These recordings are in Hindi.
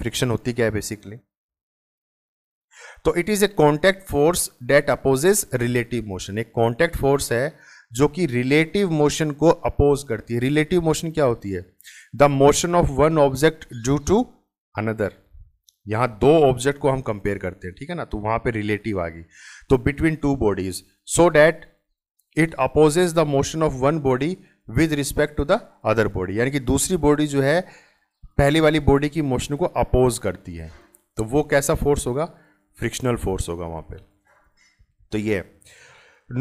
फ्रिक्शन होती क्या है बेसिकली तो it is a contact force that opposes relative motion एक कॉन्टैक्ट फोर्स है जो कि रिलेटिव मोशन को अपोज करती है रिलेटिव मोशन क्या होती है the motion of one object due to another यहां दो ऑब्जेक्ट को हम कंपेयर करते हैं ठीक है ना तो वहां पे रिलेटिव आ गई तो between two bodies so that it opposes the motion of one body with respect to the other body यानी कि दूसरी बॉडी जो है पहली वाली बॉडी की मोशन को अपोज करती है तो वो कैसा फोर्स होगा फ्रिक्शनल फोर्स होगा वहां पे तो ये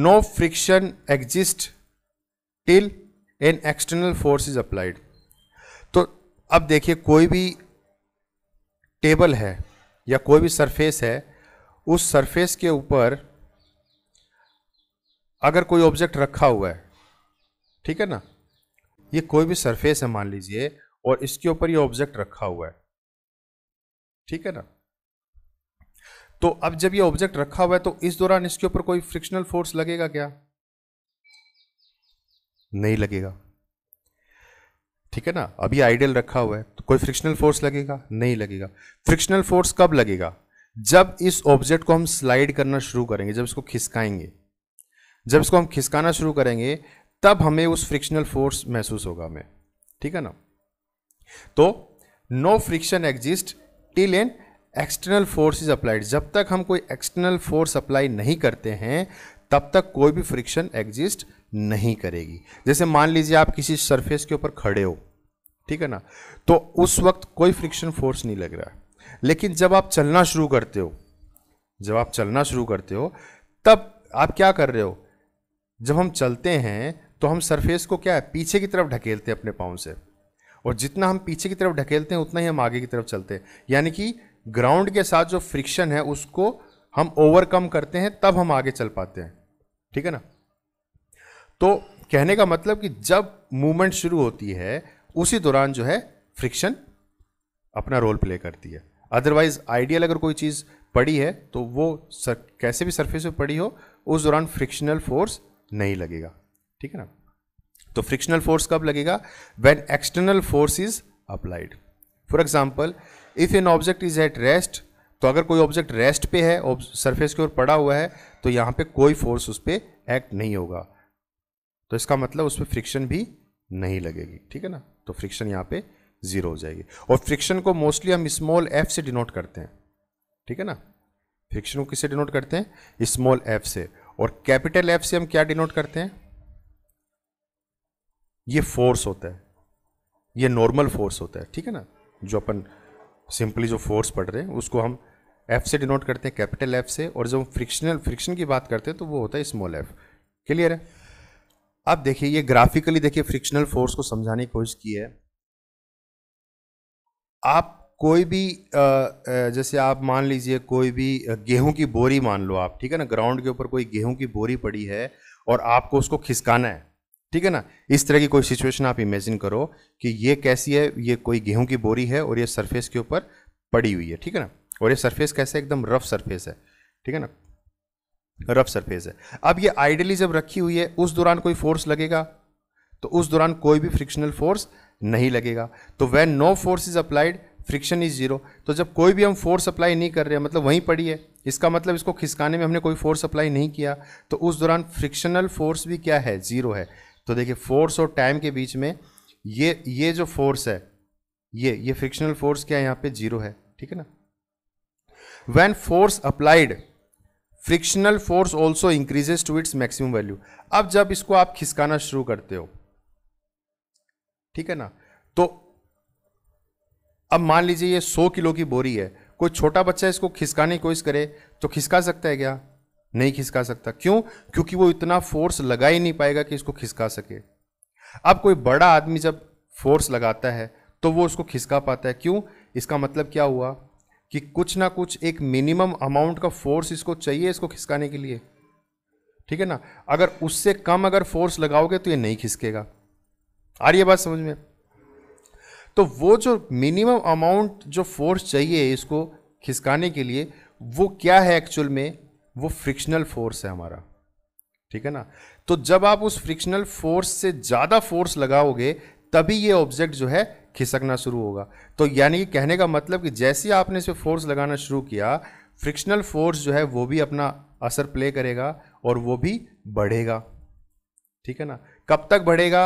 no friction exist till an external force is applied तो अब देखिए कोई भी टेबल है या कोई भी सरफेस है उस सरफेस के ऊपर अगर कोई ऑब्जेक्ट रखा हुआ है ठीक है ना ये कोई भी सरफेस है मान लीजिए और इसके ऊपर ये ऑब्जेक्ट रखा हुआ है ठीक है ना तो अब जब ये ऑब्जेक्ट रखा हुआ है तो इस दौरान इसके ऊपर कोई फ्रिक्शनल फोर्स लगेगा क्या नहीं लगेगा ठीक है ना अभी आइडियल रखा हुआ है तो कोई फ्रिक्शनल फोर्स लगेगा नहीं लगेगा फ्रिक्शनल फोर्स कब लगेगा जब इस ऑब्जेक्ट को हम स्लाइड करना शुरू करेंगे जब इसको खिसकाएंगे जब इसको हम खिसकाना शुरू करेंगे तब हमें उस फ्रिक्शनल फोर्स महसूस होगा हमें ठीक है ना तो no friction exist till an external force is applied जब तक हम कोई एक्सटर्नल फोर्स अप्लाई नहीं करते हैं तब तक कोई भी फ्रिक्शन एग्जिस्ट नहीं करेगी जैसे मान लीजिए आप किसी सरफेस के ऊपर खड़े हो ठीक है ना तो उस वक्त कोई फ्रिक्शन फोर्स नहीं लग रहा लेकिन जब आप चलना शुरू करते हो जब आप चलना शुरू करते हो तब आप क्या कर रहे हो जब हम चलते हैं तो हम सरफेस को क्या है पीछे की तरफ ढकेलते हैं अपने पाँव से और जितना हम पीछे की तरफ ढकेलते हैं उतना ही हम आगे की तरफ चलते हैं यानी कि ग्राउंड के साथ जो फ्रिक्शन है उसको हम ओवरकम करते हैं तब हम आगे चल पाते हैं ठीक है ना तो कहने का मतलब कि जब मूवमेंट शुरू होती है उसी दौरान जो है फ्रिक्शन अपना रोल प्ले करती है अदरवाइज आइडियल अगर कोई चीज़ पड़ी है तो वो सर, कैसे भी सरफेस पे पड़ी हो उस दौरान फ्रिक्शनल फोर्स नहीं लगेगा ठीक है ना तो फ्रिक्शनल फोर्स कब लगेगा when external force is applied for example if an object is at rest तो अगर कोई ऑब्जेक्ट रेस्ट पे है सरफेस के ऊपर पड़ा हुआ है तो यहां पे कोई फोर्स उस पर एक्ट नहीं होगा तो इसका मतलब उस पर फ्रिक्शन भी नहीं लगेगी ठीक है ना तो फ्रिक्शन यहां पे ज़ीरो हो जाएगी और फ्रिक्शन को मोस्टली हम स्मॉल एफ से डिनोट करते हैं ठीक है ना फ्रिक्शन को किससे डिनोट करते हैं स्मॉल एफ से और कैपिटल एफ से हम क्या डिनोट करते हैं ये फोर्स होता है ये नॉर्मल फोर्स होता है ठीक है ना जो अपन सिंपली जो फोर्स पढ़ रहे हैं उसको हम एफ से डिनोट करते हैं कैपिटल एफ से और जब हम फ्रिक्शनल फ्रिक्शन की बात करते हैं तो वो होता है स्मॉल एफ क्लियर है अब देखिए ये ग्राफिकली देखिए फ्रिक्शनल फोर्स को समझाने की कोशिश की है आप कोई भी जैसे आप मान लीजिए कोई भी गेहूं की बोरी मान लो आप ठीक है ना ग्राउंड के ऊपर कोई गेहूं की बोरी पड़ी है और आपको उसको खिसकाना है ठीक है ना इस तरह की कोई सिचुएशन आप इमेजिन करो कि ये कैसी है ये कोई गेहूं की बोरी है और ये सरफेस के ऊपर पड़ी हुई है ठीक है ना और ये सरफेस कैसे एकदम रफ सरफेस है ठीक है ना रफ सरफेस है अब ये आइडली जब रखी हुई है उस दौरान कोई फोर्स लगेगा तो उस दौरान कोई भी फ्रिक्शनल फोर्स नहीं लगेगा तो वह no force is applied friction is zero तो जब कोई भी हम फोर्स अप्लाई नहीं कर रहे हैं मतलब वहीं पड़ी है इसका मतलब इसको खिसकाने में हमने कोई फोर्स अप्लाई नहीं किया तो उस दौरान फ्रिक्शनल फोर्स भी क्या है जीरो है तो देखिए फोर्स और टाइम के बीच में ये ये जो फोर्स है ये ये फ्रिक्शनल फोर्स क्या है यहाँ पे जीरो है ठीक है ना when force applied frictional force also increases to its maximum value अब जब इसको आप खिसकाना शुरू करते हो ठीक है ना तो अब मान लीजिए ये 100 किलो की बोरी है कोई छोटा बच्चा इसको खिसकाने की कोशिश करे तो खिसका सकता है क्या नहीं खिसका सकता क्यों क्योंकि वो इतना फोर्स लगा ही नहीं पाएगा कि इसको खिसका सके अब कोई बड़ा आदमी जब फोर्स लगाता है तो वो उसको खिसका पाता है क्यों इसका मतलब क्या हुआ कि कुछ ना कुछ एक मिनिमम अमाउंट का फोर्स इसको चाहिए इसको खिसकाने के लिए ठीक है ना अगर उससे कम अगर फोर्स लगाओगे तो ये नहीं खिसकेगा आ रही है बात समझ में तो वो जो मिनिमम अमाउंट जो फोर्स चाहिए इसको खिसकाने के लिए वो क्या है एक्चुअल में वो फ्रिक्शनल फोर्स है हमारा ठीक है ना तो जब आप उस फ्रिक्शनल फोर्स से ज़्यादा फोर्स लगाओगे तभी ये ऑब्जेक्ट जो है खिसकना शुरू होगा तो यानी कहने का मतलब कि जैसे आपने इस पर फोर्स लगाना शुरू किया फ्रिक्शनल फोर्स जो है वो भी अपना असर प्ले करेगा और वो भी बढ़ेगा ठीक है ना कब तक बढ़ेगा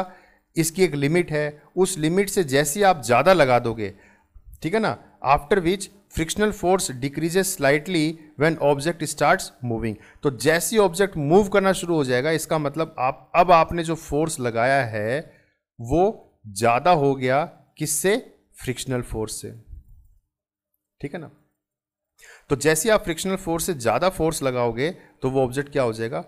इसकी एक लिमिट है उस लिमिट से जैसे आप ज़्यादा लगा दोगे ठीक है ना after which frictional force decreases slightly when object starts moving तो जैसी ऑब्जेक्ट मूव करना शुरू हो जाएगा इसका मतलब आप अब आपने जो फोर्स लगाया है वो ज़्यादा हो गया किससे फ्रिक्शनल फोर्स से ठीक है ना तो जैसे आप फ्रिक्शनल फोर्स से ज़्यादा फोर्स लगाओगे तो वो ऑब्जेक्ट क्या हो जाएगा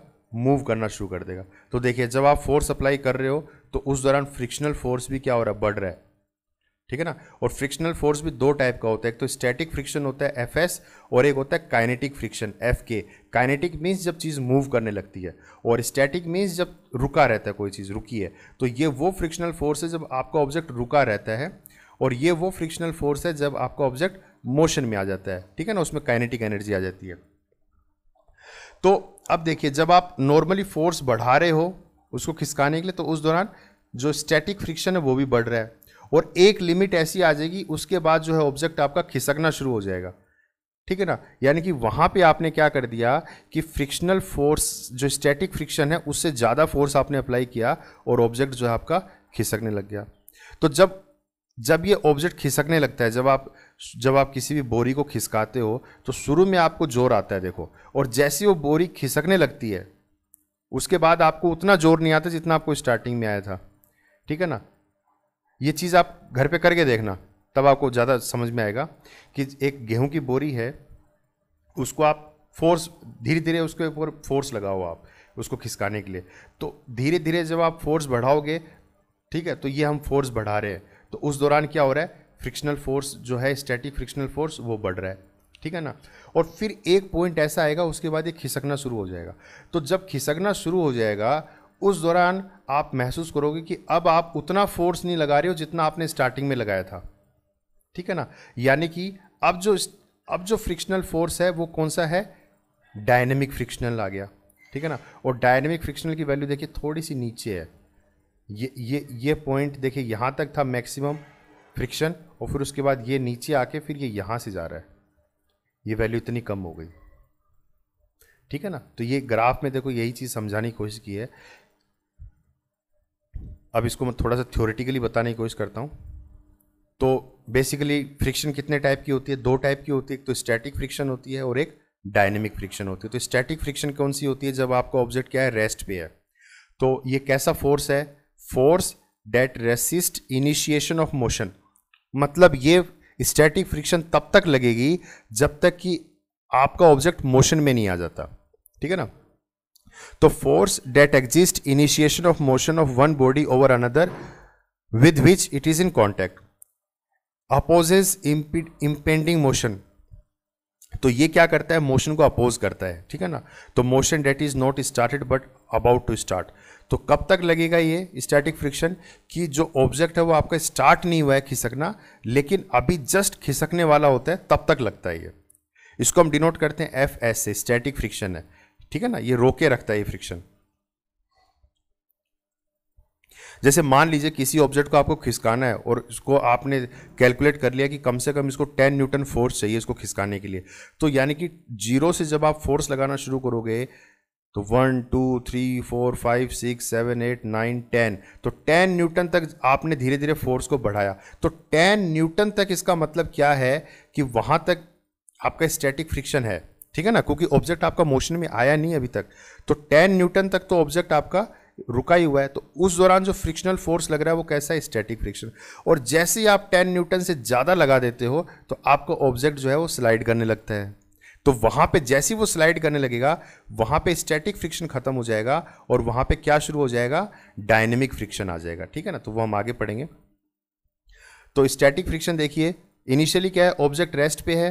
मूव करना शुरू कर देगा तो देखिए जब आप फोर्स अप्लाई कर रहे हो तो उस दौरान फ्रिक्शनल फोर्स भी क्या हो रहा है बढ़ रहा है ठीक है ना और फ्रिक्शनल फोर्स भी दो टाइप का होता है एक तो स्टैटिक फ्रिक्शन होता है एफ एस और एक होता है kinetic friction F K kinetic means जब चीज़ मूव करने लगती है और स्टैटिक मीन्स जब रुका रहता है कोई चीज़ रुकी है तो ये वो फ्रिक्शनल फोर्स है जब आपका ऑब्जेक्ट रुका रहता है और ये वो फ्रिक्शनल फोर्स है जब आपका ऑब्जेक्ट मोशन में आ जाता है ठीक है ना उसमें काइनेटिक एनर्जी आ जाती है तो अब देखिए जब आप नॉर्मली फोर्स बढ़ा रहे हो उसको खिसकाने के लिए तो उस दौरान जो स्टैटिक फ्रिक्शन है वो भी बढ़ रहा है और एक लिमिट ऐसी आ जाएगी उसके बाद जो है ऑब्जेक्ट आपका खिसकना शुरू हो जाएगा ठीक है ना यानी कि वहाँ पे आपने क्या कर दिया कि फ्रिक्शनल फोर्स जो स्टैटिक फ्रिक्शन है उससे ज़्यादा फोर्स आपने अप्लाई किया और ऑब्जेक्ट जो है आपका खिसकने लग गया तो जब जब ये ऑब्जेक्ट खिसकने लगता है जब आप जब आप किसी भी बोरी को खिसकाते हो तो शुरू में आपको जोर आता है देखो और जैसी वो बोरी खिसकने लगती है उसके बाद आपको उतना जोर नहीं आता जितना आपको स्टार्टिंग में आया था ठीक है ना ये चीज़ आप घर पे करके देखना तब आपको ज़्यादा समझ में आएगा कि एक गेहूं की बोरी है उसको आप फोर्स धीरे धीरे उसके ऊपर फोर्स लगाओ आप उसको खिसकाने के लिए तो धीरे धीरे जब आप फोर्स बढ़ाओगे ठीक है तो ये हम फोर्स बढ़ा रहे हैं तो उस दौरान क्या हो रहा है फ्रिक्शनल फोर्स जो है स्टैटिक फ्रिक्शनल फोर्स वो बढ़ रहा है ठीक है ना और फिर एक पॉइंट ऐसा आएगा उसके बाद ये खिसकना शुरू हो जाएगा तो जब खिसकना शुरू हो जाएगा उस दौरान आप महसूस करोगे कि अब आप उतना फोर्स नहीं लगा रहे हो जितना आपने स्टार्टिंग में लगाया था ठीक है ना यानी कि अब जो अब जो फ्रिक्शनल फोर्स है वो कौन सा है डायनेमिक फ्रिक्शनल आ गया ठीक है ना और डायनेमिक फ्रिक्शनल की वैल्यू देखिए थोड़ी सी नीचे है ये ये ये पॉइंट देखिए यहाँ तक था मैक्सिमम फ्रिक्शन और फिर उसके बाद ये नीचे आके फिर ये यहाँ से जा रहा है ये वैल्यू इतनी कम हो गई ठीक है ना तो ये ग्राफ में देखो यही चीज़ समझाने की कोशिश की है अब इसको मैं थोड़ा सा थ्योरेटिकली बताने की कोशिश करता हूँ तो बेसिकली फ्रिक्शन कितने टाइप की होती है दो टाइप की होती है एक तो स्टैटिक फ्रिक्शन होती है और एक डायनेमिक फ्रिक्शन होती है तो स्टैटिक फ्रिक्शन कौन सी होती है जब आपका ऑब्जेक्ट क्या है रेस्ट पे है तो ये कैसा फोर्स है force that resist initiation of motion मतलब ये स्टैटिक फ्रिक्शन तब तक लगेगी जब तक कि आपका ऑब्जेक्ट मोशन में नहीं आ जाता ठीक है ना तो force that exist initiation of motion of one body over another with which it is in contact opposes impending motion तो ये क्या करता है मोशन को अपोज करता है ठीक है ना तो motion that is not started but about to start तो कब तक लगेगा ये स्टैटिक फ्रिक्शन कि जो ऑब्जेक्ट है वो आपका स्टार्ट नहीं हुआ है खिसकना लेकिन अभी जस्ट खिसकने वाला होता है तब तक लगता है ये इसको हम डिनोट करते हैं एफ एस से स्टैटिक फ्रिक्शन है ठीक है ना ये रोके रखता है ये फ्रिक्शन जैसे मान लीजिए किसी ऑब्जेक्ट को आपको खिसकाना है और इसको आपने कैलकुलेट कर लिया कि कम से कम इसको 10 न्यूटन फोर्स चाहिए इसको खिसकाने के लिए तो यानी कि जीरो से जब आप फोर्स लगाना शुरू करोगे तो one two three four five six seven eight nine ten तो टेन न्यूटन तक आपने धीरे धीरे फोर्स को बढ़ाया तो टेन न्यूटन तक इसका मतलब क्या है कि वहां तक आपका स्टैटिक फ्रिक्शन है ठीक है ना क्योंकि ऑब्जेक्ट आपका मोशन में आया नहीं अभी तक तो टेन न्यूटन तक तो ऑब्जेक्ट आपका रुका ही हुआ है तो उस दौरान जो फ्रिक्शनल फोर्स लग रहा है वो कैसा है स्टैटिक फ्रिक्शन और जैसे ही आप 10 न्यूटन से ज़्यादा लगा देते हो तो आपका ऑब्जेक्ट जो है वो स्लाइड करने लगता है तो वहाँ पे जैसे ही वो स्लाइड करने लगेगा वहाँ पे स्टैटिक फ्रिक्शन खत्म हो जाएगा और वहाँ पे क्या शुरू हो जाएगा डायनेमिक फ्रिक्शन आ जाएगा ठीक है ना तो वो हम आगे पढ़ेंगे तो स्टैटिक फ्रिक्शन देखिए इनिशियली क्या है ऑब्जेक्ट रेस्ट पे है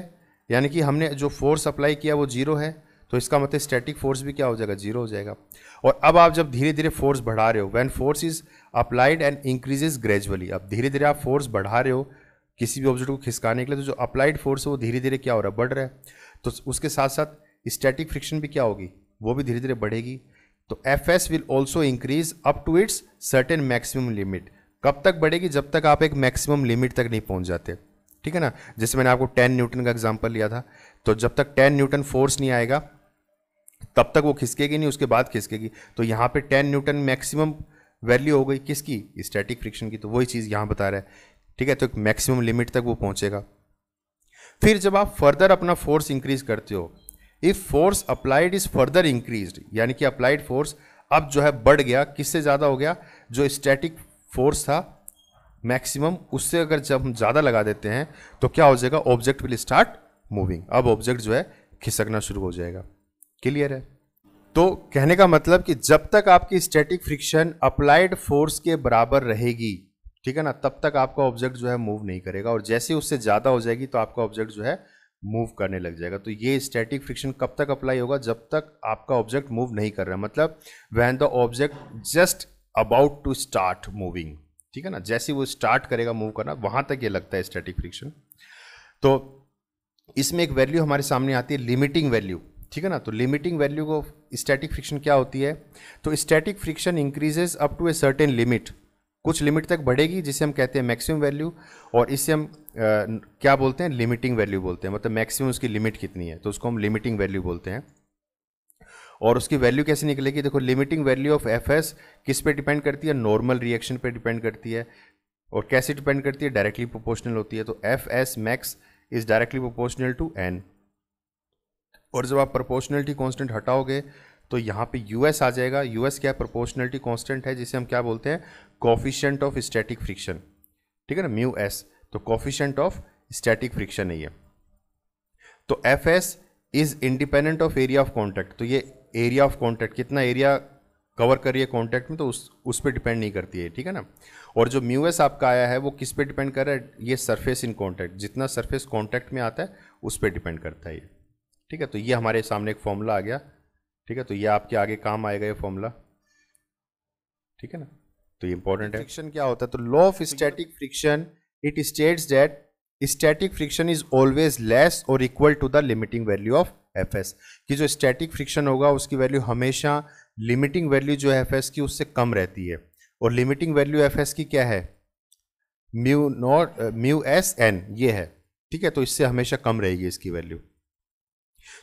यानी कि हमने जो फोर्स अप्लाई किया वो जीरो है तो इसका मतलब स्टैटिक फोर्स भी क्या हो जाएगा जीरो हो जाएगा और अब आप जब धीरे धीरे फोर्स बढ़ा रहे हो when force is applied and increases gradually अब धीरे धीरे आप फोर्स बढ़ा रहे हो किसी भी ऑब्जेक्ट को खिसकाने के लिए तो जो अप्लाइड फोर्स है वो धीरे धीरे क्या हो रहा है बढ़ रहा है तो उसके साथ साथ स्टैटिक फ्रिक्शन भी क्या होगी वो भी धीरे धीरे बढ़ेगी तो F S will also increase up to its certain maximum limit कब तक बढ़ेगी जब तक आप एक मैक्सिमम लिमिट तक नहीं पहुंच जाते ठीक है ना जैसे मैंने आपको 10 न्यूटन का एग्जाम्पल लिया था तो जब तक 10 न्यूटन फोर्स नहीं आएगा तब तक वो खिसकेगी नहीं उसके बाद खिसकेगी तो यहाँ पे 10 न्यूटन मैक्सिमम वैल्यू हो गई किसकी स्टैटिक फ्रिक्शन की तो वही चीज़ यहाँ बता रहा है ठीक है तो एक मैक्सिमम लिमिट तक वो पहुँचेगा फिर जब आप फर्दर अपना फोर्स इंक्रीज करते हो if force applied is further increase यानी कि अप्लाइड फोर्स अब जो है बढ़ गया किससे ज़्यादा हो गया जो स्टैटिक फोर्स था मैक्सिमम उससे अगर जब हम ज़्यादा लगा देते हैं तो क्या हो जाएगा ऑब्जेक्ट विल स्टार्ट मूविंग अब ऑब्जेक्ट जो है खिसकना शुरू हो जाएगा क्लियर है तो कहने का मतलब कि जब तक आपकी स्टैटिक फ्रिक्शन अप्लाइड फोर्स के बराबर रहेगी ठीक है ना तब तक आपका ऑब्जेक्ट जो है मूव नहीं करेगा और जैसे उससे ज़्यादा हो जाएगी तो आपका ऑब्जेक्ट जो है मूव करने लग जाएगा तो ये स्टैटिक फ्रिक्शन कब तक अप्लाई होगा जब तक आपका ऑब्जेक्ट मूव नहीं कर रहा मतलब when the object just about to start moving ठीक है ना जैसे वो स्टार्ट करेगा मूव करना वहां तक ये लगता है स्टैटिक फ्रिक्शन तो इसमें एक वैल्यू हमारे सामने आती है लिमिटिंग वैल्यू ठीक है ना तो लिमिटिंग वैल्यू को स्टैटिक फ्रिक्शन क्या होती है तो static friction increases up to a certain limit कुछ लिमिट तक बढ़ेगी जिसे हम कहते हैं मैक्सिमम वैल्यू और इससे हम आ, क्या बोलते हैं लिमिटिंग वैल्यू बोलते हैं मतलब मैक्सिमम उसकी लिमिट कितनी है तो उसको हम लिमिटिंग वैल्यू बोलते हैं और उसकी वैल्यू कैसे निकलेगी देखो limiting value of F S किस पर डिपेंड करती है नॉर्मल रिएक्शन पर डिपेंड करती है और कैसे डिपेंड करती है डायरेक्टली प्रोपोर्शनल होती है तो F S max is directly proportional to N और जब आप प्रोपोर्शनलिटी कॉन्स्टेंट हटाओगे तो यहाँ पे यूएस आ जाएगा यूएस क्या प्रोपोर्शनलिटी कॉन्स्टेंट है जिसे हम क्या बोलते हैं कॉफिशेंट ऑफ स्टैटिक फ्रिक्शन ठीक है ना म्यू एस तो कॉफिशेंट ऑफ स्टैटिक फ्रिक्शन है ये तो F S is independent of area of contact तो ये एरिया ऑफ कॉन्टैक्ट कितना एरिया कवर कर रही है कॉन्टैक्ट में तो उस उस पर डिपेंड नहीं करती है ठीक है ना और जो म्यूएस आपका आया है वो किस पे डिपेंड कर रहा है ये सरफेस इन कॉन्टैक्ट जितना सरफेस कॉन्टैक्ट में आता है उस पर डिपेंड करता है ये ठीक है तो ये हमारे सामने एक फॉर्मूला आ गया ठीक है तो ये आपके आगे काम आएगा ये फॉर्मूला ठीक है ना तो ये इंपॉर्टेंट है फ्रिक्शन क्या होता है तो law of static friction it states that static friction is always less और equal to the limiting value of F S की जो स्टैटिक फ्रिक्शन होगा उसकी वैल्यू हमेशा लिमिटिंग वैल्यू जो है एफ एस की उससे कम रहती है और लिमिटिंग वैल्यू एफ एस की क्या है mu not mu S N ये है ठीक है तो इससे हमेशा कम रहेगी इसकी वैल्यू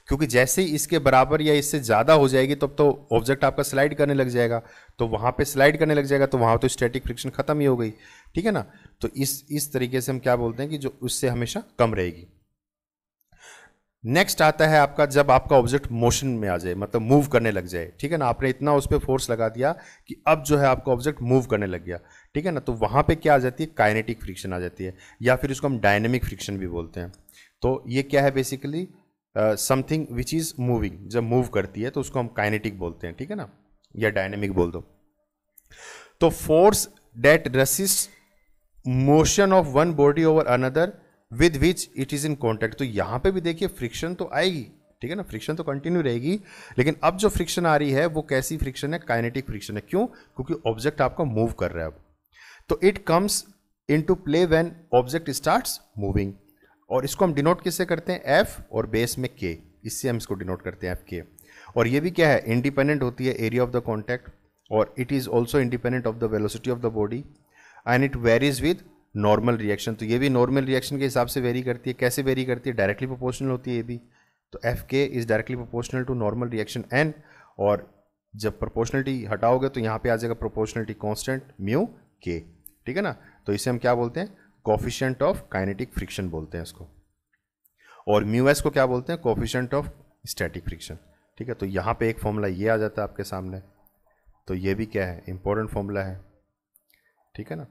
क्योंकि जैसे ही इसके बराबर या इससे ज़्यादा हो जाएगी तब तो ऑब्जेक्ट आपका स्लाइड करने लग जाएगा तो वहां पे स्लाइड करने लग जाएगा तो वहां तो स्टैटिक फ्रिक्शन खत्म ही हो गई ठीक है ना तो इस इस तरीके से हम क्या बोलते हैं कि जो उससे हमेशा कम रहेगी नेक्स्ट आता है आपका जब आपका ऑब्जेक्ट मोशन में आ जाए मतलब मूव करने लग जाए ठीक है ना आपने इतना उस पर फोर्स लगा दिया कि अब जो है आपका ऑब्जेक्ट मूव करने लग गया ठीक है ना तो वहाँ पे क्या आ जाती है काइनेटिक फ्रिक्शन आ जाती है या फिर इसको हम डायनेमिक फ्रिक्शन भी बोलते हैं तो ये क्या है basically something which is moving जब मूव करती है तो उसको हम काइनेटिक बोलते हैं ठीक है ना या डायनेमिक बोल दो तो force that resists motion of one body over another with which it is in contact तो यहाँ पे भी देखिए फ्रिक्शन तो आएगी ठीक है ना फ्रिक्शन तो कंटिन्यू रहेगी लेकिन अब जो फ्रिक्शन आ रही है वो कैसी फ्रिक्शन है काइनेटिक फ्रिक्शन है क्यों क्योंकि ऑब्जेक्ट आपका मूव कर रहा है अब तो it comes into play when object start moving और इसको हम डिनोट किससे करते हैं एफ और बेस में के इससे हम इसको डिनोट करते हैं एफ के और ये भी क्या है इंडिपेंडेंट होती है एरिया ऑफ द कॉन्टैक्ट और it is also independent of the velocity of the body and it varies with normal reaction तो ये भी नॉर्मल रिएक्शन के हिसाब से वेरी करती है कैसे वेरी करती है डायरेक्टली प्रोपोर्शनल होती है ये भी तो F K is directly proportional to normal reaction N और जब प्रोपोर्शनलिटी हटाओगे तो यहाँ पे आ जाएगा प्रोपोर्शनलिटी कॉन्स्टेंट म्यू के ठीक है ना तो इसे हम क्या बोलते हैं कॉफिशेंट ऑफ काइनेटिक फ्रिक्शन बोलते हैं इसको और म्यू एस को क्या बोलते हैं कॉफिशेंट ऑफ स्टैटिक फ्रिक्शन ठीक है तो यहाँ पे एक फॉर्मूला ये आ जाता है आपके सामने तो ये भी क्या है इंपॉर्टेंट फॉर्मूला है ठीक है ना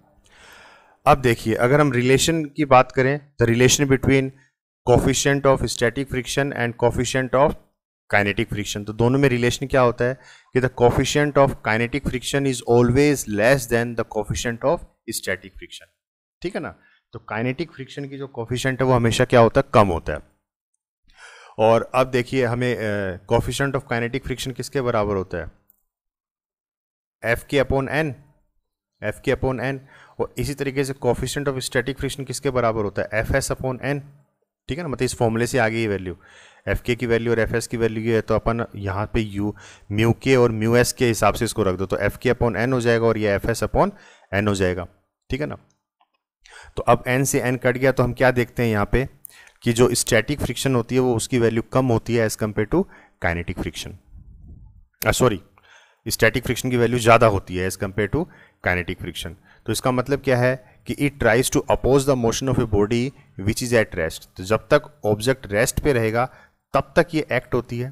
अब देखिए अगर हम रिलेशन की बात करें the relation between coefficient of static friction and coefficient of kinetic friction तो दोनों में रिलेशन क्या होता है कि the coefficient of kinetic friction is always less than the coefficient of static friction ठीक है ना तो काइनेटिक फ्रिक्शन की जो कॉफिशेंट है वो हमेशा क्या होता है कम होता है और अब देखिए हमें कॉफिशेंट ऑफ काइनेटिक फ्रिक्शन किसके बराबर होता है F K upon N F K upon N और इसी तरीके से कॉफिशेंट ऑफ स्टैटिक फ्रिक्शन किसके बराबर होता है एफ एस अपॉन एन ठीक है ना मतलब इस फॉर्मूले से आगे ये वैल्यू एफ के की वैल्यू और एफ एस की वैल्यू ये है तो अपन यहाँ पे यू म्यू के और म्यू एस के हिसाब से इसको रख दो तो एफ के अपॉन एन हो जाएगा और ये एफ एस अपॉन एन हो जाएगा ठीक है ना तो अब एन से एन कट गया तो हम क्या देखते हैं यहाँ पे कि जो स्टैटिक फ्रिक्शन होती है वो उसकी वैल्यू कम होती है as compare to kinetic friction sorry static friction की वैल्यू ज़्यादा होती है as compare to kinetic friction तो इसका मतलब क्या है कि it tries to oppose the motion of a body which is at rest तो जब तक ऑब्जेक्ट रेस्ट पे रहेगा तब तक ये एक्ट होती है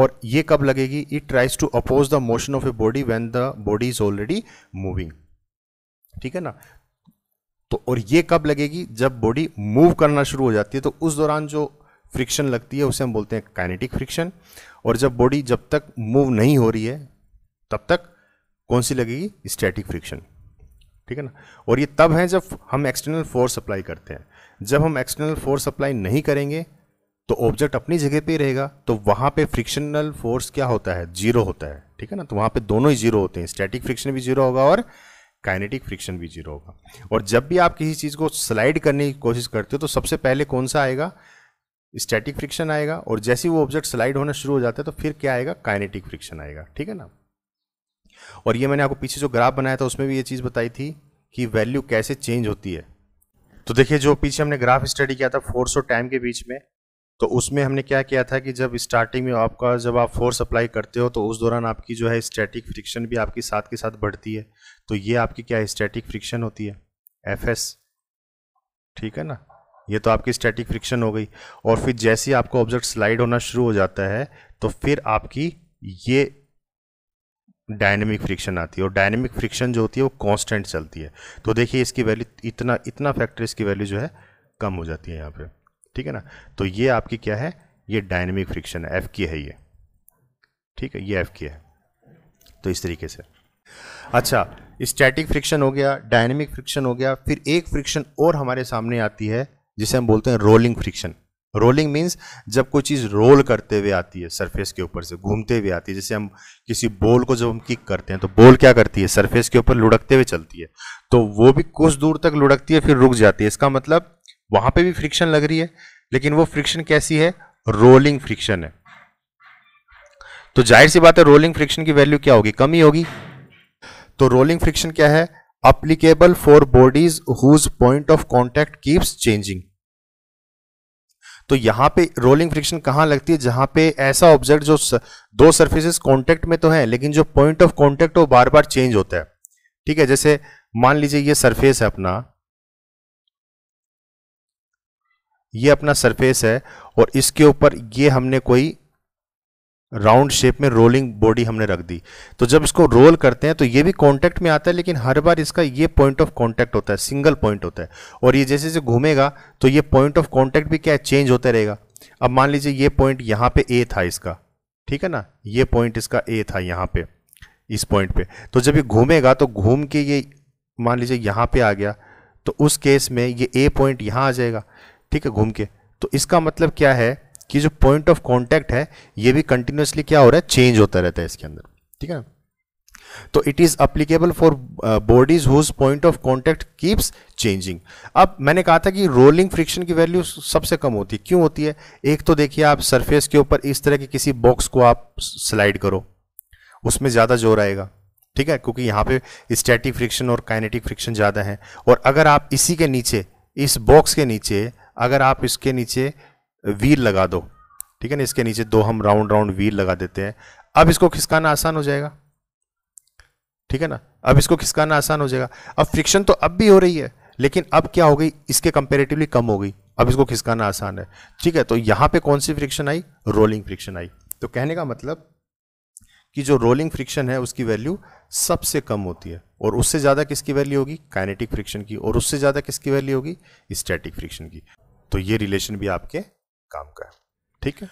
और ये कब लगेगी it tries to oppose the motion of a body when the body is already moving ठीक है ना तो और ये कब लगेगी जब बॉडी मूव करना शुरू हो जाती है तो उस दौरान जो फ्रिक्शन लगती है उसे हम बोलते हैं काइनेटिक फ्रिक्शन और जब बॉडी जब तक मूव नहीं हो रही है तब तक कौन सी लगेगी स्टैटिक फ्रिक्शन ठीक है ना और ये तब है जब हम एक्सटर्नल फोर्स अप्लाई करते हैं जब हम एक्सटर्नल फोर्स अप्लाई नहीं करेंगे तो ऑब्जेक्ट अपनी जगह पे ही रहेगा तो वहां पे फ्रिक्शनल फोर्स क्या होता है जीरो होता है ठीक है ना तो वहां पे दोनों ही जीरो होते हैं स्टैटिक फ्रिक्शन भी जीरो होगा और काइनेटिक फ्रिक्शन भी जीरो होगा और जब भी आप किसी चीज़ को स्लाइड करने की कोशिश करते हो तो सबसे पहले कौन सा आएगा स्टैटिक फ्रिक्शन आएगा और जैसे वो ऑब्जेक्ट स्लाइड होना शुरू हो जाता है तो फिर क्या आएगा काइनेटिक फ्रिक्शन आएगा ठीक है ना और ये मैंने आपको पीछे जो ग्राफ बनाया था उसमें भी ये चीज़ बताई थी कि वैल्यू कैसे चेंज होती है तो देखिए जो पीछे हमने ग्राफ स्टडी किया था फोर्स और टाइम के बीच में तो उसमें हमने क्या किया था कि जब स्टार्टिंग में आपका जब आप फोर्स अप्लाई करते हो तो उस दौरान आपकी जो है स्टैटिक फ्रिक्शन भी आपकी साथ के साथ बढ़ती है तो ये आपकी क्या स्टैटिक फ्रिक्शन होती है एफ ठीक है ना ये तो आपकी स्टैटिक फ्रिक्शन हो गई और फिर जैसे ही आपको ऑब्जेक्ट स्लाइड होना शुरू हो जाता है तो फिर आपकी ये डायनेमिक फ्रिक्शन आती है और डायनेमिक फ्रिक्शन जो होती है वो कांस्टेंट चलती है तो देखिए इसकी वैल्यू इतना इतना फैक्टर इसकी वैल्यू जो है कम हो जाती है यहाँ पे ठीक है ना तो ये आपकी क्या है ये डायनेमिक फ्रिक्शन है एफ की है ये ठीक है ये एफ की है तो इस तरीके से अच्छा स्टैटिक फ्रिक्शन हो गया डायनेमिक फ्रिक्शन हो गया फिर एक फ्रिक्शन और हमारे सामने आती है जिसे हम बोलते हैं रोलिंग फ्रिक्शन रोलिंग मीन्स जब कोई चीज़ रोल करते हुए आती है सरफेस के ऊपर से घूमते हुए आती है जैसे हम किसी बॉल को जब हम किक करते हैं तो बॉल क्या करती है सरफेस के ऊपर लुढ़कते हुए चलती है तो वो भी कुछ दूर तक लुढ़कती है फिर रुक जाती है इसका मतलब वहां पे भी फ्रिक्शन लग रही है लेकिन वो फ्रिक्शन कैसी है रोलिंग फ्रिक्शन है तो जाहिर सी बात है रोलिंग फ्रिक्शन की वैल्यू क्या होगी कमी होगी तो रोलिंग फ्रिक्शन क्या है applicable for bodies whose point of contact keeps changing तो यहां पे रोलिंग फ्रिक्शन कहां लगती है जहां पे ऐसा ऑब्जेक्ट जो दो सर्फेसिस कॉन्टेक्ट में तो है लेकिन जो पॉइंट ऑफ कॉन्टेक्ट वो बार बार चेंज होता है ठीक है जैसे मान लीजिए ये सरफेस है अपना ये अपना सरफेस है और इसके ऊपर ये हमने कोई राउंड शेप में रोलिंग बॉडी हमने रख दी तो जब इसको रोल करते हैं तो ये भी कांटेक्ट में आता है लेकिन हर बार इसका ये पॉइंट ऑफ कांटेक्ट होता है सिंगल पॉइंट होता है और ये जैसे जैसे घूमेगा तो ये पॉइंट ऑफ कांटेक्ट भी क्या है चेंज होता रहेगा अब मान लीजिए ये पॉइंट यहाँ पे ए था इसका ठीक है ना ये पॉइंट इसका ए था यहाँ पे इस पॉइंट पे तो जब ये घूमेगा तो घूम के ये मान लीजिए यहाँ पे आ गया तो उस केस में ये ए पॉइंट यहाँ आ जाएगा ठीक है घूम के तो इसका मतलब क्या है कि जो पॉइंट ऑफ कॉन्टैक्ट है ये भी कंटिन्यूसली क्या हो रहा है चेंज होता रहता है इसके अंदर ठीक है तो it is applicable for bodies whose point of contact keeps changing अब मैंने कहा था कि रोलिंग फ्रिक्शन की वैल्यू सबसे कम होती है क्यों होती है एक तो देखिए आप सरफेस के ऊपर इस तरह के किसी बॉक्स को आप स्लाइड करो उसमें ज़्यादा जोर आएगा ठीक है क्योंकि यहां पे स्टैटिक फ्रिक्शन और काइनेटिक फ्रिक्शन ज़्यादा है और अगर आप इसी के नीचे इस बॉक्स के नीचे अगर आप इसके नीचे व्हील लगा दो ठीक है ना इसके नीचे दो हम राउंड राउंड व्हील लगा देते हैं अब इसको खिसकाना आसान हो जाएगा ठीक है ना अब इसको खिसकाना आसान हो जाएगा अब फ्रिक्शन तो अब भी हो रही है लेकिन अब क्या हो गई इसके कंपेरेटिवली कम हो गई अब इसको खिसकाना आसान है ठीक है तो यहां पे कौन सी फ्रिक्शन आई रोलिंग फ्रिक्शन आई तो कहने का मतलब कि जो रोलिंग फ्रिक्शन है उसकी वैल्यू सबसे कम होती है और उससे ज़्यादा किसकी वैल्यू होगी काइनेटिक फ्रिक्शन की और उससे ज़्यादा किसकी वैल्यू होगी स्टैटिक फ्रिक्शन की तो ये रिलेशन भी आपके काम का है ठीक है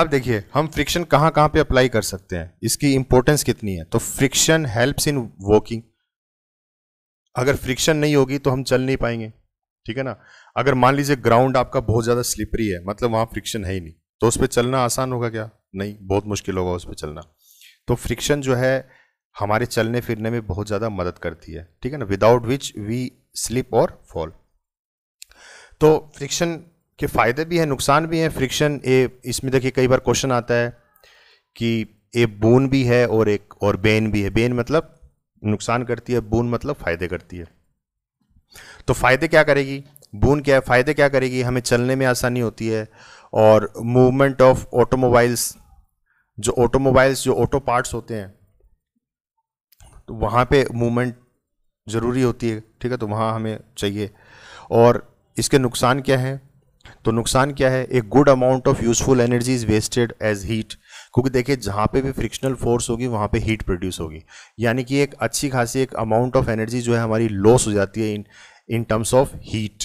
अब देखिए हम फ्रिक्शन कहाँ कहाँ पे अप्लाई कर सकते हैं इसकी इंपॉर्टेंस कितनी है तो फ्रिक्शन हेल्प्स इन वॉकिंग अगर फ्रिक्शन नहीं होगी तो हम चल नहीं पाएंगे ठीक है ना अगर मान लीजिए ग्राउंड आपका बहुत ज़्यादा स्लिपरी है मतलब वहाँ फ्रिक्शन है ही नहीं तो उस पर चलना आसान होगा क्या नहीं बहुत मुश्किल होगा उस पर चलना तो फ्रिक्शन जो है हमारे चलने फिरने में बहुत ज़्यादा मदद करती है ठीक है ना विदाउट विच वी स्लिप और फॉल तो फ्रिक्शन के फ़ायदे भी हैं नुकसान भी हैं फ्रिक्शन ए इसमें देखिए कई बार क्वेश्चन आता है कि ए बून भी है और एक और बेन भी है बेन मतलब नुकसान करती है बून मतलब फ़ायदे करती है तो फ़ायदे क्या करेगी बून क्या है फ़ायदे क्या करेगी हमें चलने में आसानी होती है और मूवमेंट ऑफ ऑटोमोबाइल्स जो ऑटोमोबाइल्स जो ऑटो पार्ट्स होते हैं तो वहाँ पे मूवमेंट ज़रूरी होती है ठीक है तो वहाँ हमें चाहिए और इसके नुकसान क्या हैं तो नुकसान क्या है a good amount of useful energy is wasted as heat क्योंकि देखिए जहाँ पे भी फ्रिक्शनल फोर्स होगी वहाँ पे हीट प्रोड्यूस होगी यानी कि एक अच्छी खासी एक अमाउंट ऑफ एनर्जी जो है हमारी लॉस हो जाती है in in terms of heat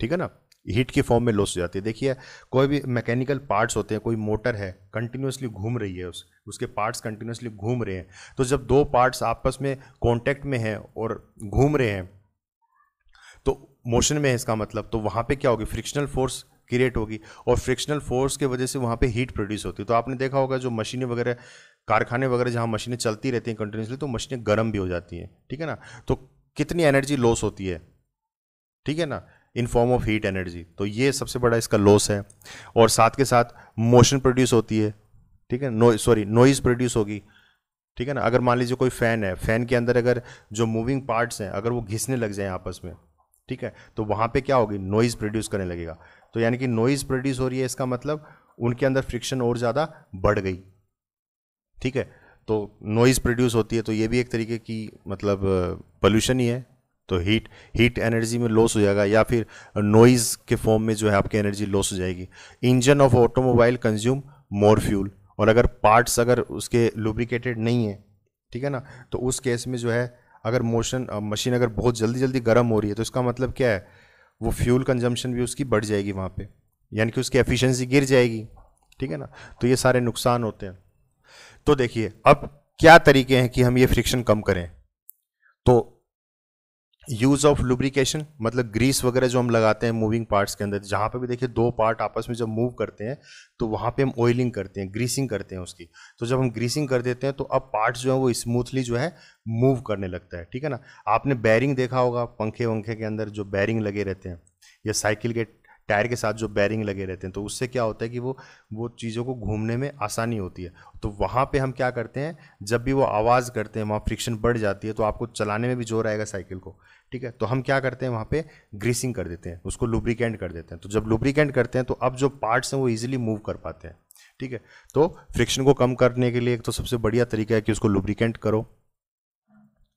ठीक है ना हीट के फॉर्म में लॉस हो जाती है देखिए कोई भी मैकेनिकल पार्ट्स होते हैं कोई मोटर है कंटिन्यूसली घूम रही है उस उसके पार्ट्स कंटिन्यूसली घूम रहे हैं तो जब दो पार्ट्स आपस में कॉन्टैक्ट में हैं और घूम रहे हैं तो मोशन में है इसका मतलब तो वहाँ पे क्या होगी फ्रिक्शनल फोर्स क्रिएट होगी और फ्रिक्शनल फोर्स की वजह से वहाँ पे हीट प्रोड्यूस होती है तो आपने देखा होगा जो मशीनें वगैरह कारखाने वगैरह जहाँ मशीनें चलती रहती हैं कंटिन्यूसली तो मशीनें गर्म भी हो जाती हैं ठीक है ना तो कितनी एनर्जी लॉस होती है ठीक है ना in form of heat energy तो ये सबसे बड़ा इसका लॉस है और साथ के साथ मोशन प्रोड्यूस होती है ठीक है नो सॉरी नॉइज़ प्रोड्यूस होगी ठीक है ना अगर मान लीजिए कोई फ़ैन है फ़ैन के अंदर अगर जो मूविंग पार्ट्स हैं अगर वो घिसने लग जाए आपस में ठीक है तो वहाँ पे क्या होगी नॉइज़ प्रोड्यूस करने लगेगा तो यानी कि नॉइज़ प्रोड्यूस हो रही है इसका मतलब उनके अंदर फ्रिक्शन और ज़्यादा बढ़ गई ठीक है तो नॉइज़ प्रोड्यूस होती है तो ये भी एक तरीके की मतलब पोल्यूशन ही है तो हीट हीट एनर्जी में लॉस हो जाएगा या फिर नॉइज़ के फॉर्म में जो है आपकी एनर्जी लॉस हो जाएगी engine of automobile consume more fuel और अगर पार्ट्स अगर उसके लुब्रिकेटेड नहीं है ठीक है ना तो उस केस में जो है अगर मोशन मशीन अगर बहुत जल्दी जल्दी गर्म हो रही है तो इसका मतलब क्या है वो फ्यूल कंजम्पशन भी उसकी बढ़ जाएगी वहाँ पे यानी कि उसकी एफिशिएंसी गिर जाएगी ठीक है ना तो ये सारे नुकसान होते हैं तो देखिए अब क्या तरीके हैं कि हम ये फ्रिक्शन कम करें तो यूज़ ऑफ लुब्रिकेशन मतलब ग्रीस वगैरह जो हम लगाते हैं मूविंग पार्ट्स के अंदर जहाँ पे भी देखिए दो पार्ट आपस में जब मूव करते हैं तो वहाँ पे हम ऑयलिंग करते हैं ग्रीसिंग करते हैं उसकी तो जब हम ग्रीसिंग कर देते हैं तो अब पार्ट्स जो है वो स्मूथली जो है मूव करने लगता है ठीक है ना आपने बैरिंग देखा होगा पंखे वंखे के अंदर जो बैरिंग लगे रहते हैं या साइकिल के टायर के साथ जो बैरिंग लगे रहते हैं तो उससे क्या होता है कि वो वो चीज़ों को घूमने में आसानी होती है तो वहाँ पे हम क्या करते हैं जब भी वो आवाज़ करते हैं वहाँ फ्रिक्शन बढ़ जाती है तो आपको चलाने में भी जोर आएगा साइकिल को ठीक है तो हम क्या करते हैं वहाँ पे ग्रीसिंग कर देते हैं उसको लुब्रिकेंट कर देते हैं तो जब लुब्रिकेंट करते हैं तो अब जो पार्ट्स हैं वो ईजिली मूव कर पाते हैं ठीक है तो फ्रिक्शन को कम करने के लिए एक तो सबसे बढ़िया तरीका है कि उसको लुब्रिकेंट करो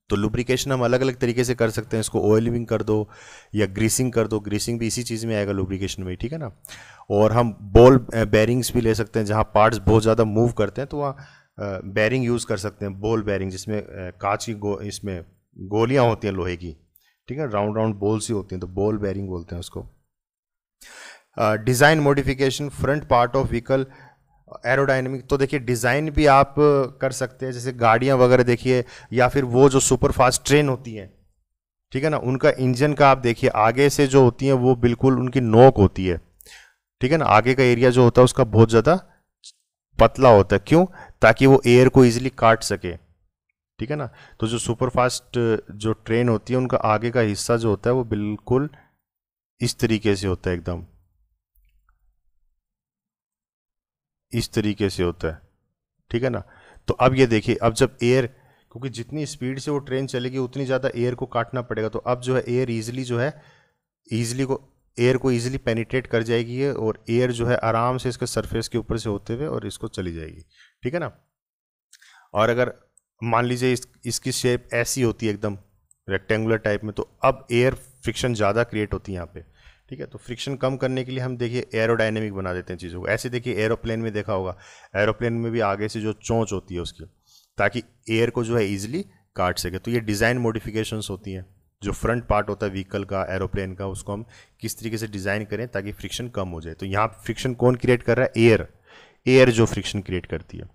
तो लुब्रिकेशन हम अलग अलग तरीके से कर सकते हैं इसको ऑयलिंग कर दो या ग्रीसिंग कर दो ग्रीसिंग भी इसी चीज़ में आएगा लुब्रिकेशन में ठीक है ना और हम बॉल बैरिंग्स भी ले सकते हैं जहाँ पार्ट्स बहुत ज़्यादा मूव करते हैं तो वहाँ बैरिंग यूज़ कर सकते हैं बॉल बैरिंग जिसमें कांच की गो, इसमें गोलियाँ होती हैं लोहे की ठीक है राउंड राउंड बॉल्स ही होती हैं तो बॉल बैरिंग बोलते हैं उसको design modification front part of vehicle aerodynamic तो देखिए डिज़ाइन भी आप कर सकते हैं जैसे गाड़ियाँ वगैरह देखिए या फिर वो जो सुपर फास्ट ट्रेन होती हैं ठीक है ना उनका इंजन का आप देखिए आगे से जो होती है वो बिल्कुल उनकी नोक होती है ठीक है ना आगे का एरिया जो होता है उसका बहुत ज़्यादा पतला होता है क्यों ताकि वो एयर को इजीली काट सके ठीक है ना तो जो सुपर फास्ट जो ट्रेन होती है उनका आगे का हिस्सा जो होता है वो बिल्कुल इस तरीके से होता है एकदम इस तरीके से होता है ठीक है ना तो अब ये देखिए अब जब एयर क्योंकि जितनी स्पीड से वो ट्रेन चलेगी उतनी ज़्यादा एयर को काटना पड़ेगा तो अब जो है एयर ईजिली जो है ईजिली को एयर को ईजिली पेनिट्रेट कर जाएगी और एयर जो है आराम से इसके सरफेस के ऊपर से होते हुए और इसको चली जाएगी ठीक है ना और अगर मान लीजिए इस, इसकी शेप ऐसी होती है एकदम रेक्टेंगुलर टाइप में तो अब एयर फ्रिक्शन ज़्यादा क्रिएट होती है यहाँ पे ठीक है तो फ्रिक्शन कम करने के लिए हम देखिए एरोडाइनेमिक बना देते हैं चीज़ों को ऐसे देखिए एरोप्लेन में देखा होगा एरोप्लेन में भी आगे से जो चोंच होती है उसकी ताकि एयर को जो है ईजिली काट सके तो ये डिज़ाइन मोडिफिकेशंस होती हैं जो फ्रंट पार्ट होता है व्हीकल का एरोप्लेन का उसको हम किस तरीके से डिज़ाइन करें ताकि फ्रिक्शन कम हो जाए तो यहाँ फ्रिक्शन कौन क्रिएट कर रहा है एयर एयर जो फ्रिक्शन क्रिएट करती है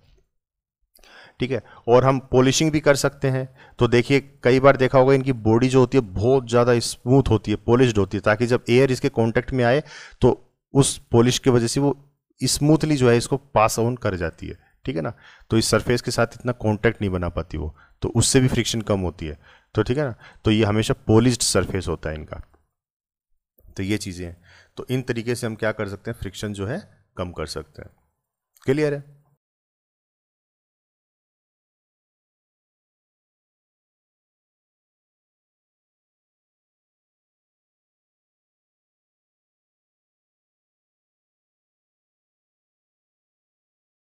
ठीक है और हम पॉलिशिंग भी कर सकते हैं तो देखिए कई बार देखा होगा इनकी बॉडी जो होती है बहुत ज़्यादा स्मूथ होती है पॉलिश्ड होती है ताकि जब एयर इसके कॉन्टैक्ट में आए तो उस पॉलिश की वजह से वो स्मूथली जो है इसको पास ऑन कर जाती है ठीक है ना तो इस सरफेस के साथ इतना कॉन्टैक्ट नहीं बना पाती वो तो उससे भी फ्रिक्शन कम होती है तो ठीक है ना तो ये हमेशा पॉलिश्ड सरफेस होता है इनका तो ये चीज़ें हैं तो इन तरीके से हम क्या कर सकते हैं फ्रिक्शन जो है कम कर सकते हैं क्लियर है